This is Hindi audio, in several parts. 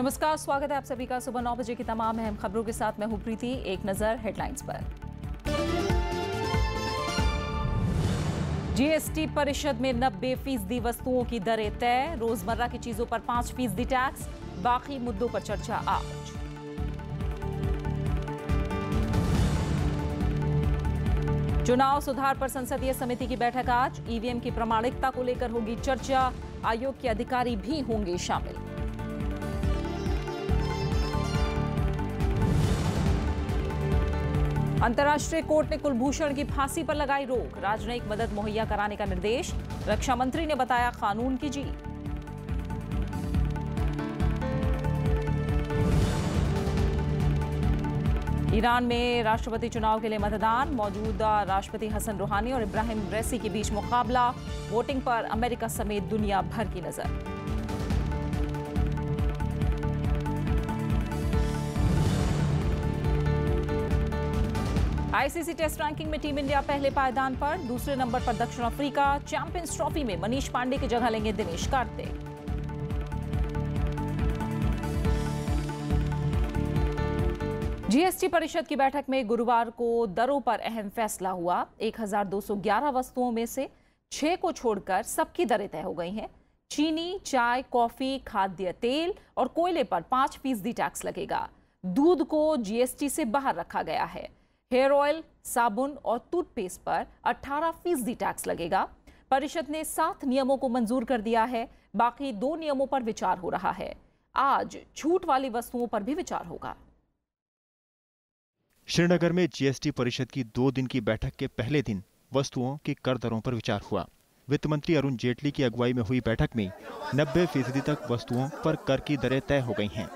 नमस्कार स्वागत है आप सभी का सुबह नौ बजे की तमाम अहम खबरों के साथ मैं हूं प्रीति एक नज़र हेडलाइंस पर जीएसटी परिषद में नब्बे फीसदी वस्तुओं की दरें तय रोजमर्रा की चीजों पर पांच फीसदी टैक्स बाकी मुद्दों पर चर्चा आज चुनाव सुधार पर संसदीय समिति की बैठक आज ईवीएम की प्रामाणिकता को लेकर होगी चर्चा आयोग के अधिकारी भी होंगे शामिल अंतर्राष्ट्रीय कोर्ट ने कुलभूषण की फांसी पर लगाई रोक राजनयिक मदद मुहैया कराने का निर्देश रक्षा मंत्री ने बताया कानून की जीत ईरान में राष्ट्रपति चुनाव के लिए मतदान मौजूदा राष्ट्रपति हसन रूहानी और इब्राहिम रेसी के बीच मुकाबला वोटिंग पर अमेरिका समेत दुनिया भर की नजर आईसीसी टेस्ट रैंकिंग में टीम इंडिया पहले पायदान पर दूसरे नंबर पर दक्षिण अफ्रीका चैंपियंस ट्रॉफी में मनीष पांडे की जगह लेंगे दिनेश कार्तिक जीएसटी परिषद की बैठक में गुरुवार को दरों पर अहम फैसला हुआ 1211 वस्तुओं में से छह को छोड़कर सबकी दरें तय हो गई हैं चीनी चाय कॉफी खाद्य तेल और कोयले पर पांच फीसदी टैक्स लगेगा दूध को जीएसटी से बाहर रखा गया है हेयर ऑयल साबुन और टूथपेस्ट पर 18 फीसदी टैक्स लगेगा परिषद ने सात नियमों को मंजूर कर दिया है बाकी दो नियमों पर विचार हो रहा है आज छूट वाली वस्तुओं पर भी विचार होगा श्रीनगर में जीएसटी परिषद की दो दिन की बैठक के पहले दिन वस्तुओं की कर दरों पर विचार हुआ वित्त मंत्री अरुण जेटली की अगुवाई में हुई बैठक में नब्बे फीसदी तक वस्तुओं पर कर की दरें तय हो गई हैं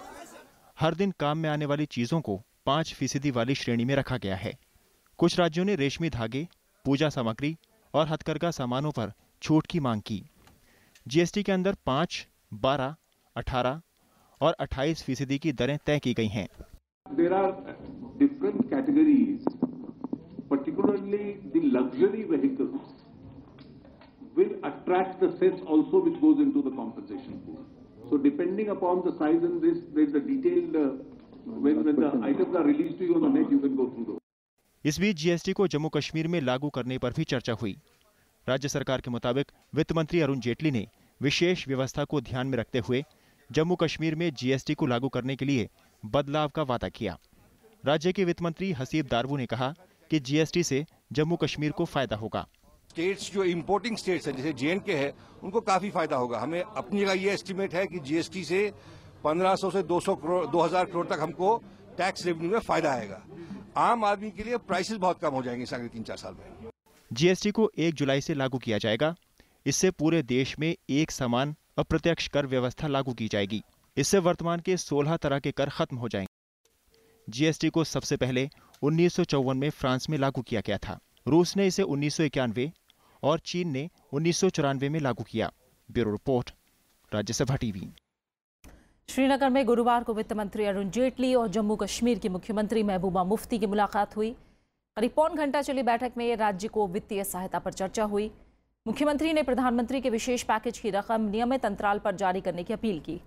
हर दिन काम में आने वाली चीजों को पाँच फीसदी वाली श्रेणी में रखा गया है कुछ राज्यों ने रेशमी धागे पूजा सामग्री और हथकरघा सामानों पर छूट की मांग की जीएसटी के अंदर पाँच बारह अठारह और अट्ठाईस फीसदी की दरें तय की गई हैं there are different categories, particularly the luxury vehicles, will attract the cess also which goes into the compensation pool. So depending upon the size and this, there's a detailed uh, इस बीच जीएसटी को जम्मू कश्मीर में लागू करने पर भी चर्चा हुई राज्य सरकार के मुताबिक वित्त मंत्री अरुण जेटली ने विशेष व्यवस्था को ध्यान में रखते हुए जम्मू कश्मीर में जीएसटी को लागू करने के लिए बदलाव का वादा किया राज्य के वित्त मंत्री हसीब दारवू ने कहा कि जीएसटी से जम्मू कश्मीर को फायदा होगा स्टेट्स जो इम्पोर्टिंग स्टेट्स हैं जैसे जे है उनको काफी फायदा होगा हमें अपनी का ये एस्टिमेट है कि जीएसटी से 1500 से 200 करोड़ 2000 करोड़ तक हमको टैक्स रेवेन्यू में फायदा आएगा आम आदमी के लिए प्राइसेस बहुत कम हो जाएंगे अगले तीन चार साल में जीएसटी को एक जुलाई से लागू किया जाएगा इससे पूरे देश में एक समान अप्रत्यक्ष कर व्यवस्था लागू की जाएगी इससे वर्तमान के 16 तरह के कर खत्म हो जाएंगे जीएसटी को सबसे पहले उन्नीस में फ्रांस में लागू किया गया था रूस ने इसे उन्नीस और चीन ने उन्नीस में लागू किया bureau report Rajya Sabha TV Srinagar में गुरुवार को वित्त मंत्री अरुण जेटली और जम्मू कश्मीर की मुख्यमंत्री महबूबा मुफ्ती की मुलाकात हुई करीब पौन घंटा चली बैठक में राज्य को वित्तीय सहायता पर चर्चा हुई मुख्यमंत्री ने प्रधानमंत्री के विशेष पैकेज की रकम नियमित अंतराल पर जारी करने की अपील की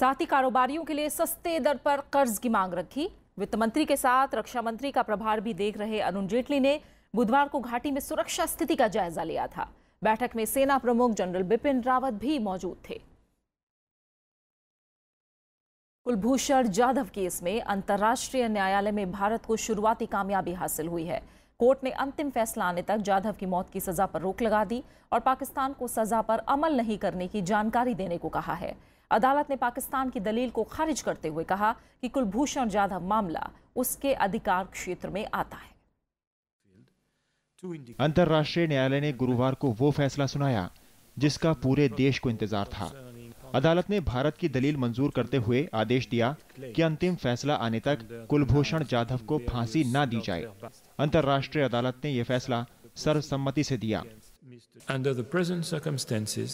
साथ ही कारोबारियों के लिए सस्ते दर पर कर्ज की मांग रखी वित्त मंत्री के साथ रक्षा मंत्री का प्रभार भी देख रहे अरुण जेटली ने बुधवार को घाटी में सुरक्षा स्थिति का जायजा लिया था बैठक में सेना प्रमुख जनरल बिपिन रावत भी मौजूद थे कुलभूषण जाधव केस में अंतर्राष्ट्रीय न्यायालय में भारत को शुरुआती कामयाबी हासिल हुई है कोर्ट ने अंतिम फैसला आने तक जाधव की मौत की सजा पर रोक लगा दी और पाकिस्तान को सजा पर अमल नहीं करने की जानकारी देने को कहा है अदालत ने पाकिस्तान की दलील को खारिज करते हुए कहा कि कुलभूषण जाधव मामला उसके अधिकार क्षेत्र में आता है अंतर्राष्ट्रीय न्यायालय ने गुरुवार को वो फैसला सुनाया जिसका पूरे देश को इंतजार था अदालत ने भारत की दलील मंजूर करते हुए आदेश दिया कि अंतिम फैसला आने तक कुलभूषण जाधव को फांसी ना दी जाए अंतर्राष्ट्रीय अदालत ने यह फैसला सर्वसम्मति से दिया Under the present circumstances,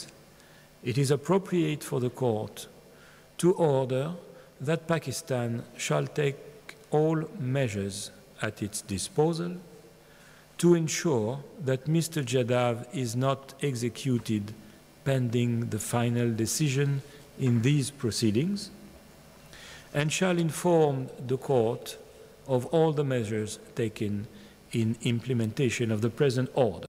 it is appropriate for the court to order that Pakistan shall take all measures at its disposal to ensure that Mr. Jadav is not executed pending the final decision in these proceedings and shall inform the court of all the measures taken in implementation of the present order.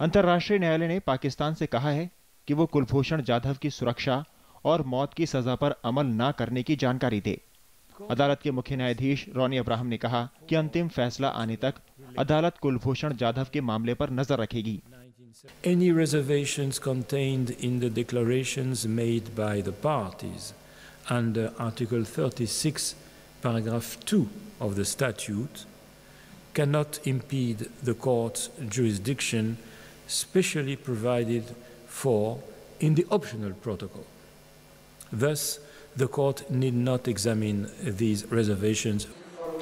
अंतर्राष्ट्रीय न्यायालय ने पाकिस्तान से कहा है कि वो कुलभूषण जाधव की सुरक्षा और मौत की सजा पर अमल ना करने की जानकारी दे अदालत के मुख्य न्यायाधीश रोनी अब्राहम ने कहा कि अंतिम फैसला आने तक अदालत कुलभूषण जाधव के मामले पर नजर रखेगी Any reservations contained in the declarations made by the parties under Article 36, paragraph 2 of the statute cannot impede the court's jurisdiction specially provided for in the optional protocol. Thus, the court need not examine these reservations.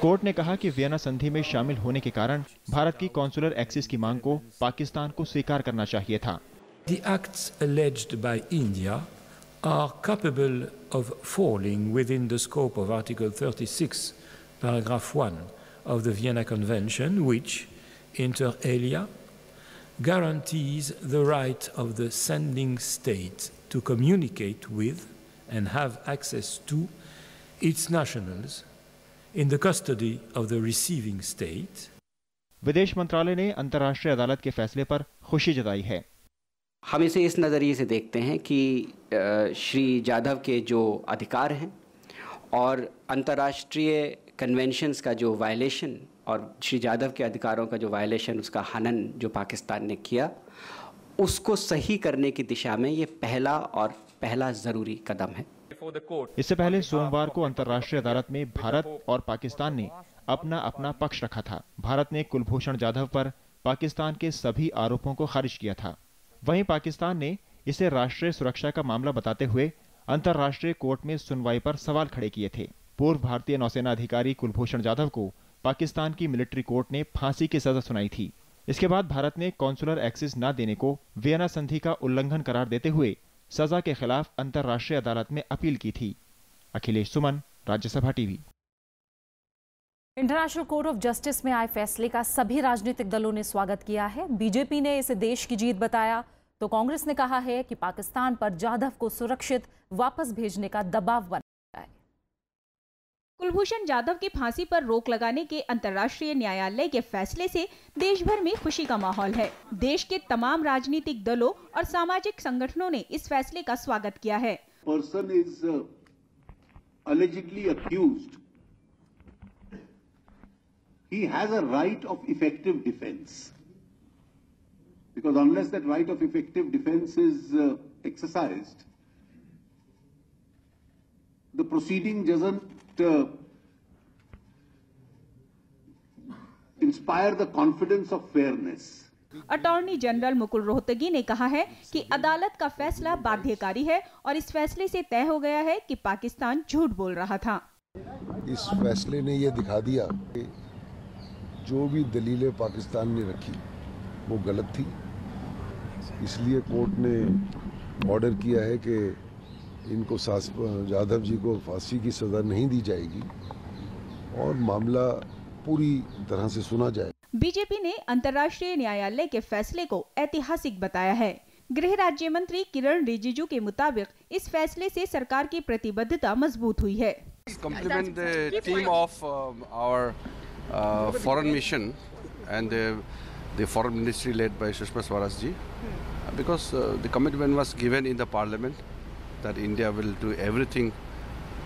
Court ने कहा कि वियना संधि में शामिल होने के कारण भारत की कॉन्सुलर एक्सिस की मांग को पाकिस्तान को स्वीकार करना चाहिए था The acts alleged by India are capable of falling within the scope of Article 36, paragraph 1 of the Vienna Convention, which, inter alia, guarantees the right of the sending state to communicate with and have access to its nationals in the custody of the receiving state. विदेश मंत्रालय ने अंतर्राष्ट्रीय अदालत के फैसले पर खुशी जताई है हम इसे इस नज़रिए से देखते हैं कि श्री जाधव के जो अधिकार हैं और अंतर्राष्ट्रीय कन्वेंशंस का जो वायलेशन और श्री जाधव के अधिकारों का जो वायलेशन उसका हनन जो पाकिस्तान ने किया उसको सही करने की दिशा में ये पहला और पहला जरूरी कदम है इससे पहले सोमवार को अंतर्राष्ट्रीय अदालत में भारत और पाकिस्तान ने अपना अपना पक्ष रखा था भारत ने कुलभूषण जाधव पर पाकिस्तान के सभी आरोपों को खारिज किया था वहीं पाकिस्तान ने इसे राष्ट्रीय सुरक्षा का मामला बताते हुए अंतर्राष्ट्रीय कोर्ट में सुनवाई पर सवाल खड़े किए थे पूर्व भारतीय नौसेना अधिकारी कुलभूषण जाधव को पाकिस्तान की मिलिट्री कोर्ट ने फांसी की सजा सुनाई थी इसके बाद भारत ने कौंसुलर एक्सेस न देने को वियना संधि का उल्लंघन करार देते हुए सजा के खिलाफ अंतर्राष्ट्रीय अदालत में अपील की थी Akhilesh Suman Rajya Sabha TV international court of justice में आए फैसले का सभी राजनीतिक दलों ने स्वागत किया है बीजेपी ने इसे देश की जीत बताया तो कांग्रेस ने कहा है कि पाकिस्तान पर जाधव को सुरक्षित वापस भेजने का दबाव बना कुलभूषण जाधव की फांसी पर रोक लगाने के अंतर्राष्ट्रीय न्यायालय के फैसले से देश भर में खुशी का माहौल है देश के तमाम राजनीतिक दलों और सामाजिक संगठनों ने इस फैसले का स्वागत किया है person is eligibly he proceeding जजन uh, inspire the confidence of fairness. Attorney general Mukul Rohatgi ने कहा है कि अदालत का फैसला बाध्यकारी है और इस फैसले से तय हो गया है कि पाकिस्तान झूठ बोल रहा था इस फैसले ने यह दिखा दिया कि जो भी दलीलें पाकिस्तान ने रखी वो गलत थी इसलिए कोर्ट ने ऑर्डर किया है कि इनको सास जाधव जी को फांसी की सजा नहीं दी जाएगी और मामला पूरी तरह से सुना जाए बीजेपी ने अंतर्राष्ट्रीय न्यायालय के फैसले को ऐतिहासिक बताया है गृह राज्य मंत्री किरण रिजिजू के मुताबिक इस फैसले से सरकार की प्रतिबद्धता मजबूत हुई है compliment team of our foreign mission and the foreign ministry led by Sushma Swaraj ji because the parliament that India will do everything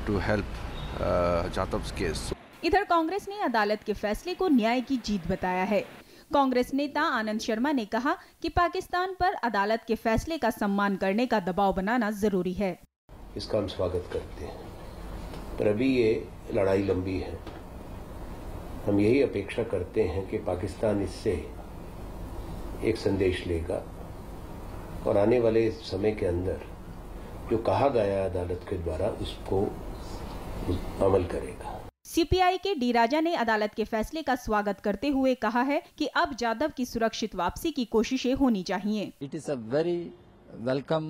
to help uh, Jatav's case. इधर कांग्रेस ने अदालत के फैसले को न्याय की जीत बताया है कांग्रेस नेता आनंद शर्मा ने कहा कि पाकिस्तान पर अदालत के फैसले का सम्मान करने का दबाव बनाना जरूरी है इसका हम स्वागत करते हैं पर अभी ये लड़ाई लंबी है हम यही अपेक्षा करते हैं कि पाकिस्तान इससे एक संदेश लेगा और आने वाले समय के अंदर जो कहा गया है अदालत के द्वारा उसको अमल करेगा सीपीआई के डी राजा ने अदालत के फैसले का स्वागत करते हुए कहा है कि अब जादव की सुरक्षित वापसी की कोशिशें होनी चाहिए it is a very welcome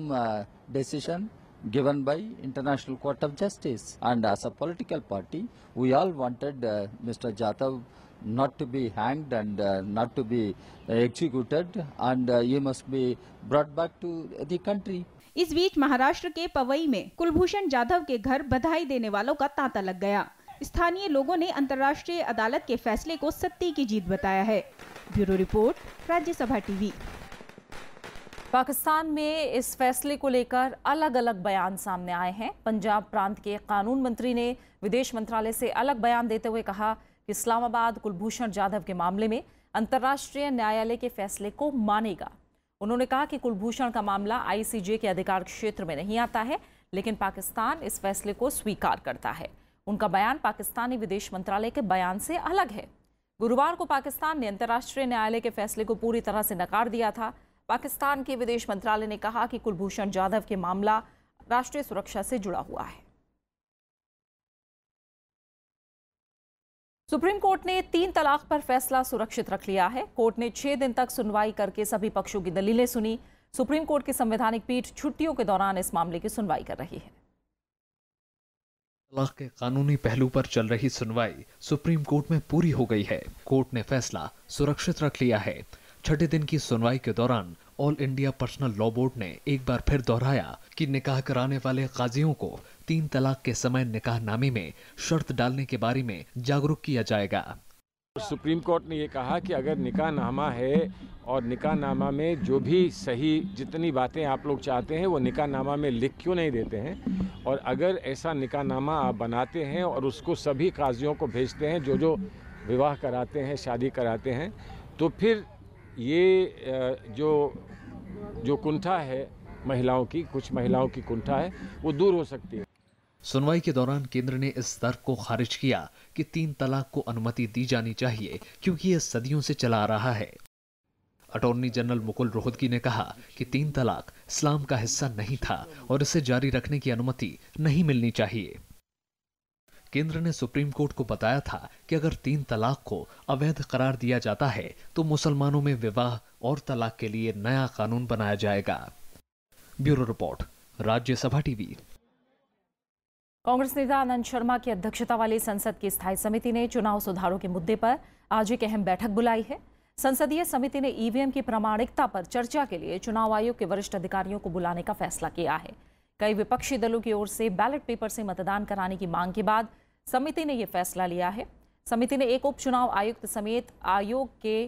decision given by international court of justice and as a political party we all wanted mister Jadhav not to be hanged and uh, not to be uh, executed and uh, he must be brought back इस बीच महाराष्ट्र के पवई में कुलभूषण जाधव के घर बधाई देने वालों का तांता लग गया स्थानीय लोगों ने अंतर्राष्ट्रीय अदालत के फैसले को सत्य की जीत बताया है bureau report Rajya Sabha TV Pakistan में इस फैसले को लेकर अलग अलग बयान सामने आए हैं पंजाब प्रांत के कानून मंत्री ने विदेश मंत्रालय से अलग बयान देते हुए कहा कि इस्लामाबाद कुलभूषण जाधव के मामले में अंतर्राष्ट्रीय न्यायालय के फैसले को मानेगा उन्होंने कहा कि कुलभूषण का मामला आईसीजे के अधिकार क्षेत्र में नहीं आता है लेकिन पाकिस्तान इस फैसले को स्वीकार करता है उनका बयान पाकिस्तानी विदेश मंत्रालय के बयान से अलग है गुरुवार को पाकिस्तान ने अंतर्राष्ट्रीय न्यायालय के फैसले को पूरी तरह से नकार दिया था पाकिस्तान के विदेश मंत्रालय ने कहा कि कुलभूषण जाधव के मामला राष्ट्रीय सुरक्षा से जुड़ा हुआ है सुप्रीम कोर्ट ने तीन तलाक पर फैसला सुरक्षित रख लिया है कोर्ट ने छह दिन तक सुनवाई करके सभी पक्षों की दलीलें सुनी सुप्रीम कोर्ट की संवैधानिक पीठ छुट्टियों के दौरान इस मामले की सुनवाई कर रही है तलाक के कानूनी पहलू पर चल रही सुनवाई सुप्रीम कोर्ट में पूरी हो गई है कोर्ट ने फैसला सुरक्षित रख लिया है छठे दिन की सुनवाई के दौरान All India personal law board ने एक बार फिर दोहराया कि निकाह कराने वाले काजियों को तीन तलाक के समय निकाह नामे में शर्त डालने के बारे में जागरूक किया जाएगा सुप्रीम कोर्ट ने ये कहा कि अगर निकाह नामा है और निकाह नामा में जो भी सही जितनी बातें आप लोग चाहते हैं वो निकाह नामा में लिख क्यों नहीं देते हैं और अगर ऐसा निकाह नामा आप बनाते हैं और उसको सभी काजियों को भेजते हैं जो जो विवाह कराते हैं शादी कराते हैं तो फिर ये जो जो कुंठा है महिलाओं की कुछ महिलाओं की कुंठा है वो दूर हो सकती है सुनवाई के दौरान केंद्र ने इस तर्क को खारिज किया कि तीन तलाक को अनुमति दी जानी चाहिए क्योंकि यह सदियों से चला आ रहा है अटॉर्नी जनरल मुकुल रोहतगी ने कहा कि तीन तलाक इस्लाम का हिस्सा नहीं था और इसे जारी रखने की अनुमति नहीं मिलनी चाहिए केंद्र ने सुप्रीम कोर्ट को बताया था कि अगर तीन तलाक को अवैध करार दिया जाता है तो मुसलमानों में विवाह और तलाक के लिए नया कानून बनाया जाएगा bureau report Rajya Sabha TV Congress नेता आनंद शर्मा की अध्यक्षता वाली संसद की स्थायी समिति ने चुनाव सुधारों के मुद्दे पर आज एक अहम बैठक बुलाई है संसदीय समिति ने ईवीएम की प्रामाणिकता पर चर्चा के लिए चुनाव आयोग के वरिष्ठ अधिकारियों को बुलाने का फैसला किया है कई विपक्षी दलों की ओर से बैलेट पेपर से मतदान कराने की मांग के बाद समिति ने यह फैसला लिया है समिति ने एक उपचुनाव आयुक्त समेत आयोग के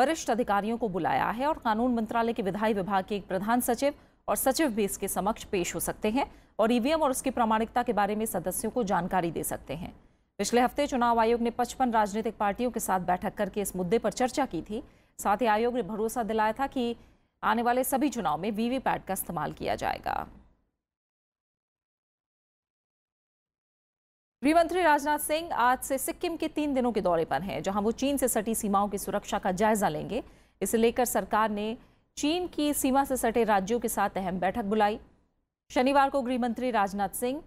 वरिष्ठ अधिकारियों को बुलाया है और कानून मंत्रालय के विधायी विभाग के एक प्रधान सचिव और सचिव भी इसके समक्ष पेश हो सकते हैं और ईवीएम और उसकी प्रामाणिकता के बारे में सदस्यों को जानकारी दे सकते हैं पिछले हफ्ते चुनाव आयोग ने पचपन राजनीतिक पार्टियों के साथ बैठक करके इस मुद्दे पर चर्चा की थी साथ ही आयोग ने भरोसा दिलाया था कि आने वाले सभी चुनाव में वीवीपैट का इस्तेमाल किया जाएगा गृहमंत्री राजनाथ सिंह आज से सिक्किम के तीन दिनों के दौरे पर हैं जहां वो चीन से सटी सीमाओं की सुरक्षा का जायजा लेंगे इसे लेकर सरकार ने चीन की सीमा से सटे राज्यों के साथ अहम बैठक बुलाई शनिवार को गृहमंत्री राजनाथ सिंह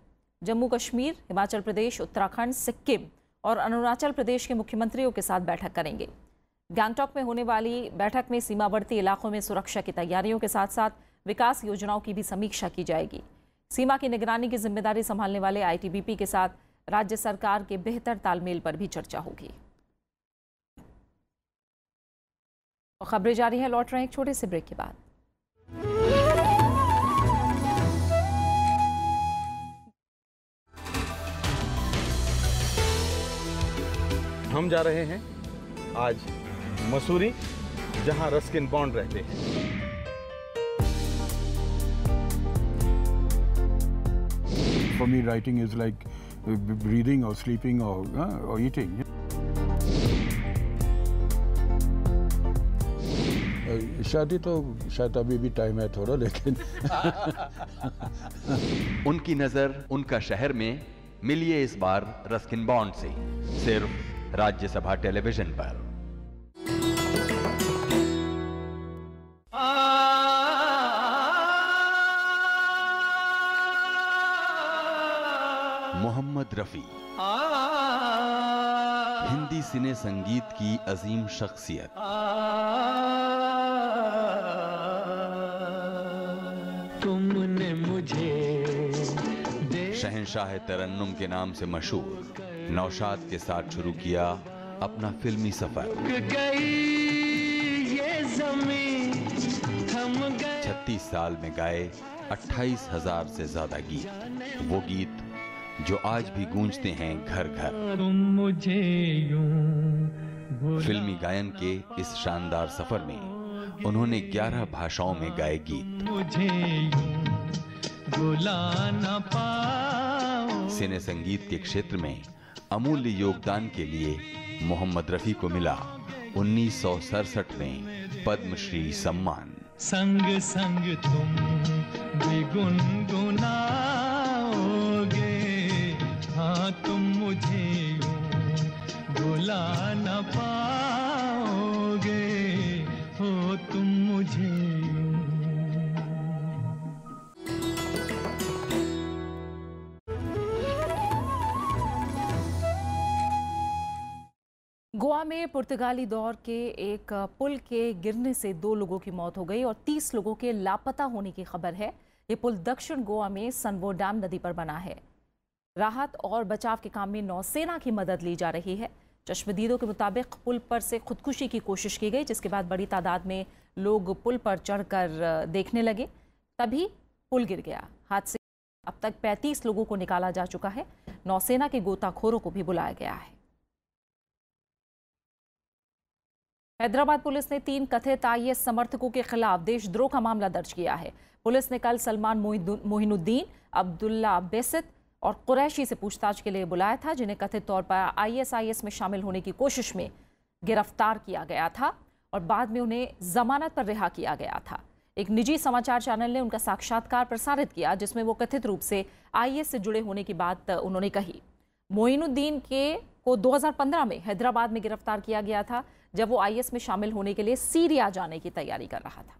जम्मू कश्मीर हिमाचल प्रदेश उत्तराखंड सिक्किम और अरुणाचल प्रदेश के मुख्यमंत्रियों के साथ बैठक करेंगे गैंगटॉक में होने वाली बैठक में सीमावर्ती इलाकों में सुरक्षा की तैयारियों के साथ साथ विकास योजनाओं की भी समीक्षा की जाएगी सीमा की निगरानी की जिम्मेदारी संभालने वाले आईटीबीपी के साथ राज्य सरकार के बेहतर तालमेल पर भी चर्चा होगी और खबरें जारी हैं लौट रहे हैं एक छोटे से ब्रेक के बाद हम जा रहे हैं आज मसूरी जहां रस्किन बॉन्ड रहते हैं For me, writing is like breathing or sleeping or, uh, or eating. शादी तो शायद अभी भी टाइम है थोड़ा लेकिन उनकी नज़र उनका शहर में मिलिए इस बार रस्किन बॉन्ड से सिर्फ राज्यसभा टेलीविजन पर मोहम्मद रफ़ी हिंदी सिने संगीत की अजीम शख्सियत शाह तरन्नुम के नाम से मशहूर नौशाद के साथ शुरू किया अपना फिल्मी सफर छत्तीस साल में गाए अट्ठाईस हजार से ज्यादा गीत वो गीत जो आज भी गूंजते हैं घर घर मुझे फिल्मी गायन के इस शानदार सफर में उन्होंने 11 भाषाओं में गाए गीत मुझे बुला न पा हिस्से ने संगीत के क्षेत्र में अमूल्य योगदान के लिए मोहम्मद रफी को मिला उन्नीस में पद्मश्री सम्मान संग संग तुम गुनगुनाओगे हाँ तुम मुझे बुला न पाओगे हो तुम मुझे गोवा में पुर्तगाली दौर के एक पुल के गिरने से दो लोगों की मौत हो गई और तीस लोगों के लापता होने की खबर है ये पुल दक्षिण गोवा में सनवो डैम नदी पर बना है राहत और बचाव के काम में नौसेना की मदद ली जा रही है चश्मदीदों के मुताबिक पुल पर से खुदकुशी की कोशिश की गई जिसके बाद बड़ी तादाद में लोग पुल पर चढ़कर देखने लगे तभी पुल गिर गया हादसे अब तक 35 लोगों को निकाला जा चुका है नौसेना के गोताखोरों को भी बुलाया गया है हैदराबाद पुलिस ने तीन कथित आई समर्थकों के खिलाफ देशद्रोह का मामला दर्ज किया है पुलिस ने कल सलमान मोहिनुद्दीन अब्दुल्ला बेसित और कुरैशी से पूछताछ के लिए बुलाया था जिन्हें कथित तौर पर आईएसआईएस में शामिल होने की कोशिश में गिरफ्तार किया गया था और बाद में उन्हें जमानत पर रिहा किया गया था एक निजी समाचार चैनल ने उनका साक्षात्कार प्रसारित किया जिसमें वो कथित रूप से आई से जुड़े होने की बात उन्होंने कही मोइनुद्दीन के को 2015 में हैदराबाद में गिरफ्तार किया गया था जब वो आईएस में शामिल होने के लिए सीरिया जाने की तैयारी कर रहा था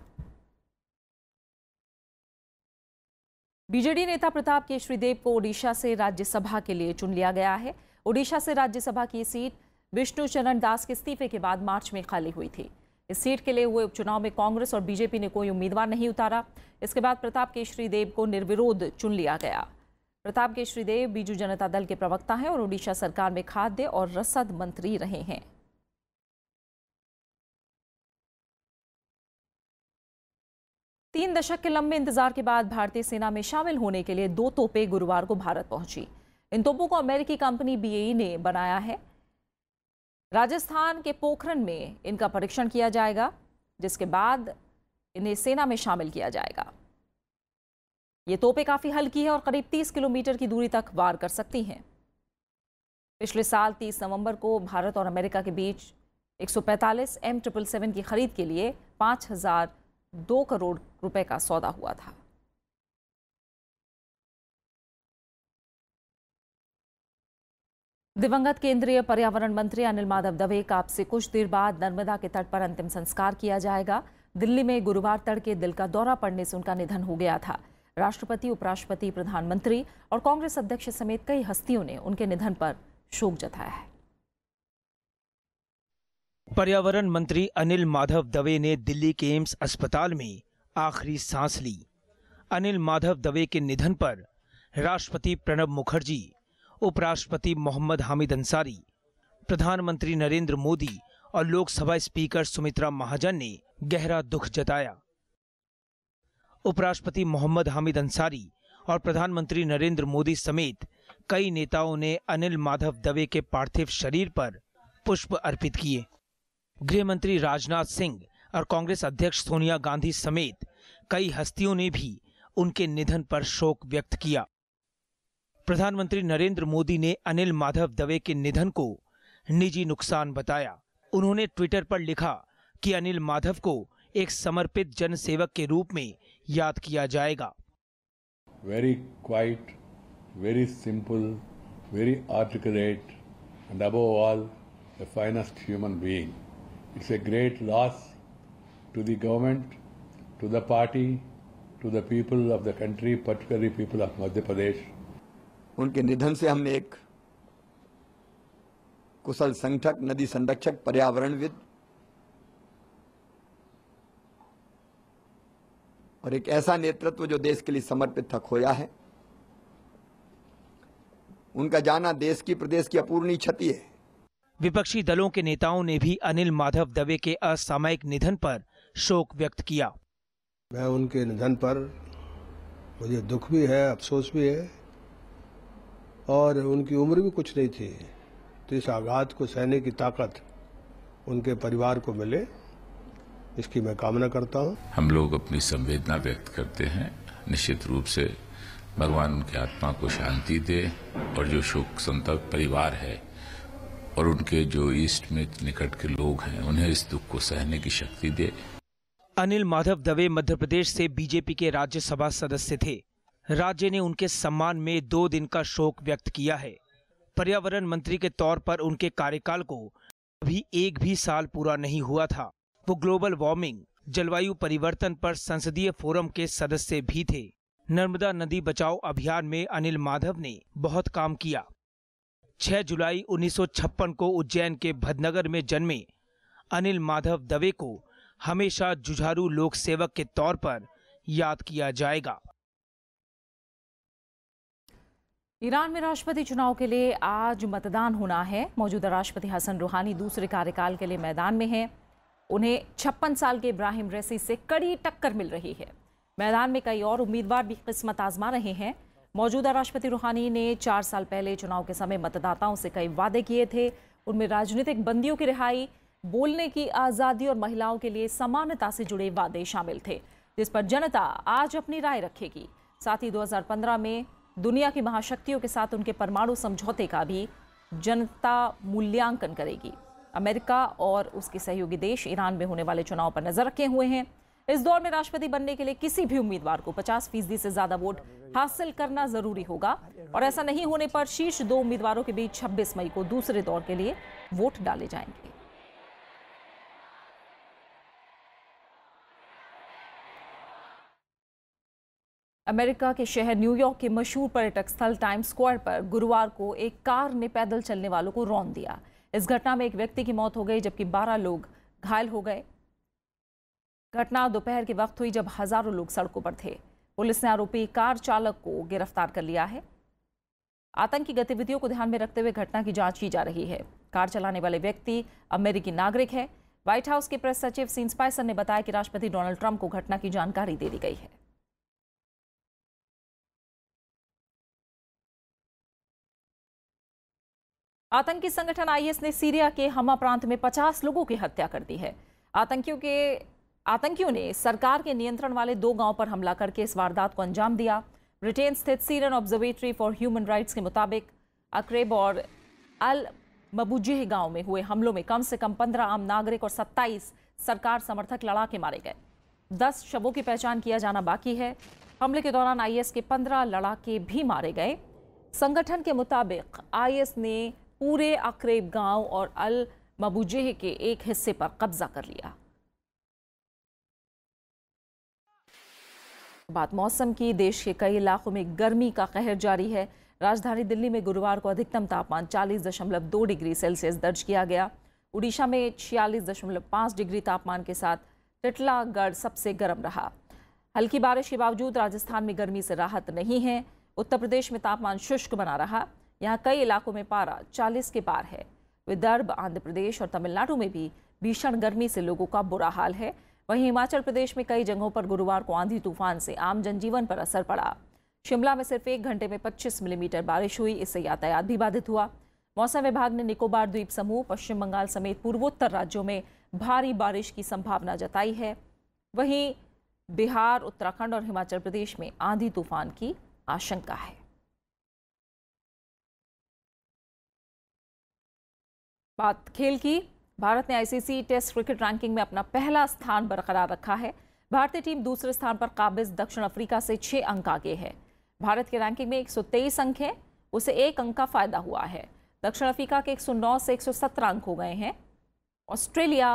बीजेडी नेता प्रताप केशरी देव को ओडिशा से राज्यसभा के लिए चुन लिया गया है ओडिशा से राज्यसभा की सीट विष्णु चरण दास के इस्तीफे के बाद मार्च में खाली हुई थी इस सीट के लिए हुए उपचुनाव में कांग्रेस और बीजेपी ने कोई उम्मीदवार नहीं उतारा इसके बाद प्रताप केशरी देव को निर्विरोध चुन लिया गया प्रताप केशरी देव बीजू जनता दल के प्रवक्ता हैं और ओडिशा सरकार में खाद्य और रसद मंत्री रहे हैं तीन दशक के लंबे इंतजार के बाद भारतीय सेना में शामिल होने के लिए दो तोपे गुरुवार को भारत पहुंची इन तोपों को अमेरिकी कंपनी बीएई e ने बनाया है राजस्थान के पोखरण में इनका परीक्षण किया जाएगा जिसके बाद इन्हें सेना में शामिल किया जाएगा ये तोपे काफ़ी हल्की है और करीब 30 किलोमीटर की दूरी तक वार कर सकती हैं पिछले साल 30 नवंबर को भारत और अमेरिका के बीच 145 एम ट्रिपल सेवन की खरीद के लिए 5000 दो करोड़ रुपए का सौदा हुआ था दिवंगत केंद्रीय पर्यावरण मंत्री अनिल माधव दवे का अब से कुछ देर बाद नर्मदा के तट पर अंतिम संस्कार किया जाएगा दिल्ली में गुरुवार तड़के दिल का दौरा पड़ने से उनका निधन हो गया था राष्ट्रपति उपराष्ट्रपति प्रधानमंत्री और कांग्रेस अध्यक्ष समेत कई हस्तियों ने उनके निधन पर शोक जताया है पर्यावरण मंत्री अनिल माधव दवे ने दिल्ली के एम्स अस्पताल में आखिरी सांस ली अनिल माधव दवे के निधन पर राष्ट्रपति प्रणब मुखर्जी उपराष्ट्रपति मोहम्मद हामिद अंसारी प्रधानमंत्री नरेंद्र मोदी और लोकसभा स्पीकर सुमित्रा महाजन ने गहरा दुख जताया उपराष्ट्रपति मोहम्मद हामिद अंसारी और प्रधानमंत्री नरेंद्र मोदी समेत कई नेताओं ने अनिल माधव दवे के पार्थिव शरीर पर पुष्प अर्पित किए गृह मंत्री राजनाथ सिंह और कांग्रेस अध्यक्ष सोनिया गांधी समेत कई हस्तियों ने भी उनके निधन पर शोक व्यक्त किया प्रधानमंत्री नरेंद्र मोदी ने अनिल माधव दवे के निधन को निजी नुकसान बताया उन्होंने ट्विटर पर लिखा कि अनिल माधव को एक समर्पित जनसेवक के रूप में याद किया जाएगा very quite very simple very articulate and above all the finest human being It's a great loss to the government, to the party, to the people of the country, particularly people of Madhya Pradesh. उनके निधन से हमने एक कुशल संगठक नदी संरक्षक पर्यावरणविद और एक ऐसा नेतृत्व जो देश के लिए समर्पित था खोया है उनका जाना देश की प्रदेश की अपूर्णीय क्षति है विपक्षी दलों के नेताओं ने भी अनिल माधव दवे के असामयिक निधन पर शोक व्यक्त किया मैं उनके निधन पर मुझे दुख भी है अफसोस भी है और उनकी उम्र भी कुछ नहीं थी तो इस आघात को सहने की ताकत उनके परिवार को मिले इसकी मैं कामना करता हूँ हम लोग अपनी संवेदना व्यक्त करते हैं निश्चित रूप से भगवान उनकी आत्मा को शांति दे और जो शोक संतप्त परिवार है और उनके जो ईस्ट में निकट के लोग हैं उन्हें इस दुख को सहने की शक्ति दे अनिल माधव दवे मध्य प्रदेश से बीजेपी के राज्यसभा सदस्य थे राज्य ने उनके सम्मान में दो दिन का शोक व्यक्त किया है पर्यावरण मंत्री के तौर पर उनके कार्यकाल को अभी एक भी साल पूरा नहीं हुआ था वो ग्लोबल वार्मिंग जलवायु परिवर्तन पर संसदीय फोरम के सदस्य भी थे नर्मदा नदी बचाओ अभियान में अनिल माधव ने बहुत काम किया 6 जुलाई 1956 को उज्जैन के भदनगर में जन्मे अनिल माधव दवे को हमेशा जुझारू लोक सेवक के तौर पर याद किया जाएगा ईरान में राष्ट्रपति चुनाव के लिए आज मतदान होना है मौजूदा राष्ट्रपति हसन रूहानी दूसरे कार्यकाल के लिए मैदान में हैं उन्हें छप्पन साल के इब्राहिम रेसी से कड़ी टक्कर मिल रही है मैदान में कई और उम्मीदवार भी किस्मत आजमा रहे हैं मौजूदा राष्ट्रपति रूहानी ने चार साल पहले चुनाव के समय मतदाताओं से कई वादे किए थे उनमें राजनीतिक बंदियों की रिहाई बोलने की आज़ादी और महिलाओं के लिए समानता से जुड़े वादे शामिल थे जिस पर जनता आज अपनी राय रखेगी साथ ही 2015 में दुनिया की महाशक्तियों के साथ उनके परमाणु समझौते का भी जनता मूल्यांकन करेगी अमेरिका और उसके सहयोगी देश ईरान में होने वाले चुनाव पर नज़र रखे हुए हैं इस दौर में राष्ट्रपति बनने के लिए किसी भी उम्मीदवार को 50 फीसदी से ज्यादा वोट हासिल करना जरूरी होगा और ऐसा नहीं होने पर शीर्ष दो उम्मीदवारों के बीच 26 मई को दूसरे दौर के लिए वोट डाले जाएंगे अमेरिका के शहर न्यूयॉर्क के मशहूर पर्यटक स्थल टाइम स्क्वायर पर गुरुवार को एक कार ने पैदल चलने वालों को रौन दिया इस घटना में एक व्यक्ति की मौत हो गई जबकि 12 लोग घायल हो गए घटना दोपहर के वक्त हुई जब हजारों लोग सड़कों पर थे पुलिस ने आरोपी कार चालक को गिरफ्तार कर लिया है आतंकी गतिविधियों को ध्यान में रखते हुए घटना की जांच की जा रही है कार चलाने वाले व्यक्ति अमेरिकी नागरिक है व्हाइट हाउस के प्रेस सचिव सीन स्पाइसन ने बताया कि राष्ट्रपति डोनाल्ड ट्रंप को घटना की जानकारी दे दी गई है आतंकी संगठन आईएस ने सीरिया के हमा प्रांत में 50 लोगों की हत्या कर दी है आतंकियों के आतंकियों ने सरकार के नियंत्रण वाले दो गांव पर हमला करके इस वारदात को अंजाम दिया ब्रिटेन स्थित Syrian observatory for human rights के मुताबिक अकरेब और अल मबुजेह गांव में हुए हमलों में कम से कम पंद्रह आम नागरिक और सत्ताईस सरकार समर्थक लड़ाके मारे गए दस शवों की पहचान किया जाना बाकी है हमले के दौरान आई के पंद्रह लड़ाके भी मारे गए संगठन के मुताबिक आई ने पूरे अकरेब गाँव और अल मबुजेह के एक हिस्से पर कब्जा कर लिया बात मौसम की देश के कई इलाकों में गर्मी का कहर जारी है राजधानी दिल्ली में गुरुवार को अधिकतम तापमान चालीस दशमलव दो डिग्री सेल्सियस दर्ज किया गया उड़ीसा में छियालीस दशमलव पाँच डिग्री तापमान के साथ टिटलागढ़ सबसे गर्म रहा हल्की बारिश के बावजूद राजस्थान में गर्मी से राहत नहीं है उत्तर प्रदेश में तापमान शुष्क बना रहा यहाँ कई इलाकों में पारा चालीस के पार है विदर्भ आंध्र प्रदेश और तमिलनाडु में भी भीषण गर्मी से लोगों का बुरा हाल है वहीं हिमाचल प्रदेश में कई जगहों पर गुरुवार को आंधी तूफान से आम जनजीवन पर असर पड़ा शिमला में सिर्फ एक घंटे में 25 मिलीमीटर बारिश हुई इससे यातायात भी बाधित हुआ मौसम विभाग ने निकोबार द्वीप समूह पश्चिम बंगाल समेत पूर्वोत्तर राज्यों में भारी बारिश की संभावना जताई है वहीं बिहार उत्तराखंड और हिमाचल प्रदेश में आंधी तूफान की आशंका है बात खेल की भारत ने आईसीसी टेस्ट क्रिकेट रैंकिंग में अपना पहला स्थान बरकरार रखा है भारतीय टीम दूसरे स्थान पर काबिज दक्षिण अफ्रीका से छः अंक आगे है भारत की रैंकिंग में तेईस अंक हैं उसे एक अंक का फ़ायदा हुआ है दक्षिण अफ्रीका के 109 से 117 अंक हो गए हैं ऑस्ट्रेलिया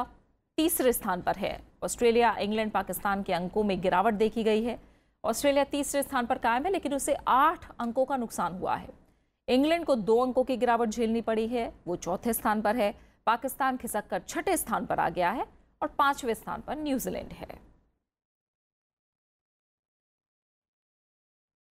तीसरे स्थान पर है ऑस्ट्रेलिया इंग्लैंड पाकिस्तान के अंकों में गिरावट देखी गई है ऑस्ट्रेलिया तीसरे स्थान पर कायम है लेकिन उसे आठ अंकों का नुकसान हुआ है इंग्लैंड को दो अंकों की गिरावट झेलनी पड़ी है वो चौथे स्थान पर है पाकिस्तान खिसक कर छठे स्थान पर आ गया है और पांचवें स्थान पर न्यूजीलैंड है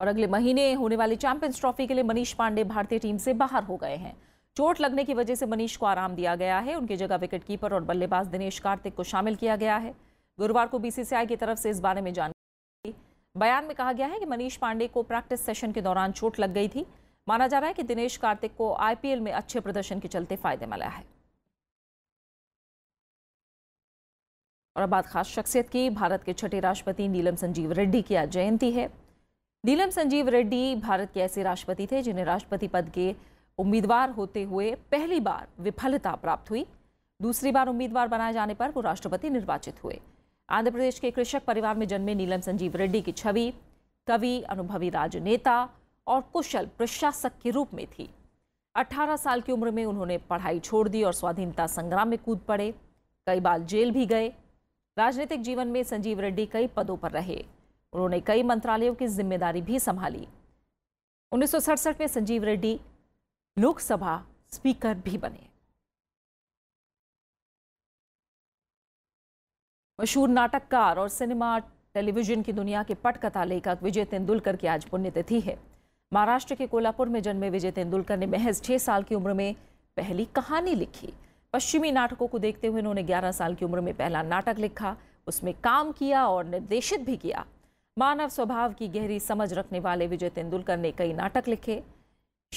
और अगले महीने होने वाली चैंपियंस ट्रॉफी के लिए मनीष पांडे भारतीय टीम से बाहर हो गए हैं चोट लगने की वजह से मनीष को आराम दिया गया है उनकी जगह विकेटकीपर और बल्लेबाज दिनेश कार्तिक को शामिल किया गया है गुरुवार को बीसीसीआई की तरफ से इस बारे में जानकारी बयान में कहा गया है कि मनीष पांडे को प्रैक्टिस सेशन के दौरान चोट लग गई थी माना जा रहा है कि दिनेश कार्तिक को आईपीएल में अच्छे प्रदर्शन के चलते फायदे मिला है और अब बात खास शख्सियत की भारत के छठे राष्ट्रपति नीलम संजीव रेड्डी की आज जयंती है नीलम संजीव रेड्डी भारत के ऐसे राष्ट्रपति थे जिन्हें राष्ट्रपति पद के उम्मीदवार होते हुए पहली बार विफलता प्राप्त हुई दूसरी बार उम्मीदवार बनाए जाने पर वो राष्ट्रपति निर्वाचित हुए आंध्र प्रदेश के कृषक परिवार में जन्मे नीलम संजीव रेड्डी की छवि कवि अनुभवी राजनेता और कुशल प्रशासक के रूप में थी 18 साल की उम्र में उन्होंने पढ़ाई छोड़ दी और स्वाधीनता संग्राम में कूद पड़े कई बार जेल भी गए राजनीतिक जीवन में संजीव रेड्डी कई पदों पर रहे उन्होंने कई मंत्रालयों की जिम्मेदारी भी संभाली उन्नीस में संजीव रेड्डी लोकसभा स्पीकर भी बने मशहूर नाटककार और सिनेमा टेलीविजन की दुनिया के पटकथा लेखक विजय तेंदुलकर की आज पुण्यतिथि है महाराष्ट्र के कोल्हापुर में जन्मे विजय तेंदुलकर ने महज छह साल की उम्र में पहली कहानी लिखी पश्चिमी नाटकों को देखते हुए उन्होंने 11 साल की उम्र में पहला नाटक लिखा उसमें काम किया और निर्देशित भी किया मानव स्वभाव की गहरी समझ रखने वाले विजय तेंदुलकर ने कई नाटक लिखे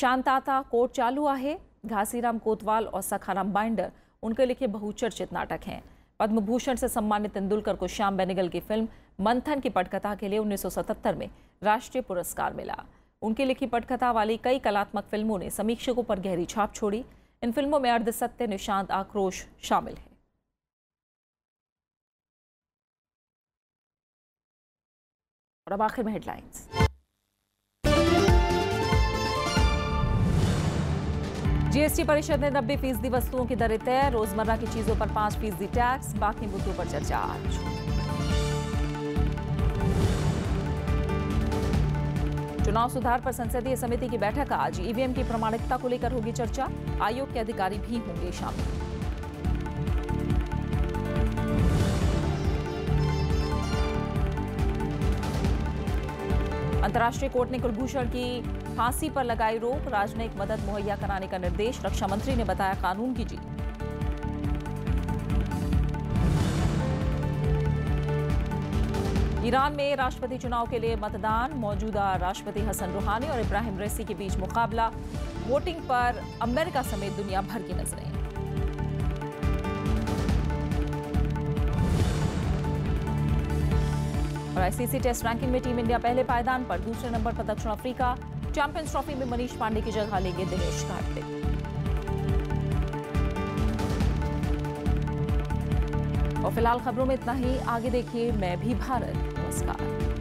शांताता कोर्ट चालू आहे घासीराम कोतवाल और सखाराम बाइंडर उनके लिखे बहुचर्चित नाटक हैं पद्म भूषण से सम्मानित तेंदुलकर को श्याम बेनेगल की फिल्म मंथन की पटकथा के लिए 1977 में राष्ट्रीय पुरस्कार मिला उनके लिखी पटकथा वाली कई कलात्मक फिल्मों ने समीक्षकों पर गहरी छाप छोड़ी इन फिल्मों में अर्धसत्य निशांत आक्रोश शामिल है और अब आखिर में हेडलाइंस जीएसटी परिषद ने नब्बे फीसदी वस्तुओं की दरें तय रोजमर्रा की चीजों पर पांच फीसदी टैक्स बाकी मुद्दों पर चर्चा आज चुनाव सुधार पर संसदीय समिति की बैठक आज ईवीएम की प्रमाणिकता को लेकर होगी चर्चा आयोग के अधिकारी भी होंगे शामिल अंतर्राष्ट्रीय कोर्ट ने कुलभूषण की फांसी पर लगाई रोक राजनयिक मदद मुहैया कराने का निर्देश रक्षा मंत्री ने बताया कानून की जीत ईरान में राष्ट्रपति चुनाव के लिए मतदान मौजूदा राष्ट्रपति हसन रूहानी और इब्राहिम रेसी के बीच मुकाबला वोटिंग पर अमेरिका समेत दुनिया भर की नजरें और आईसीसी टेस्ट रैंकिंग में टीम इंडिया पहले पायदान पर दूसरे नंबर पर दक्षिण अफ्रीका चैंपियंस ट्रॉफी में मनीष पांडे की जगह लेंगे दिनेश कार्तिक और फिलहाल खबरों में इतना ही आगे देखिए मैं भी भारत spot.